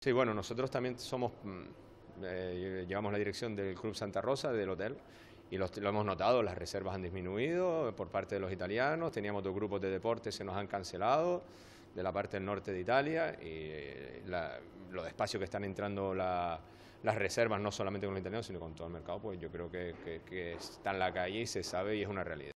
Sí, bueno, nosotros también somos, mm, eh, llevamos la dirección del Club Santa Rosa, del hotel, y lo, hemos notado, las reservas han disminuido por parte de los italianos, teníamos dos grupos de deportes, se nos han cancelado de la parte del norte de Italia, y eh, la, lo despacio que están entrando las reservas, no solamente con los italianos, sino con todo el mercado, pues yo creo que, que, que está en la calle y se sabe y es una realidad.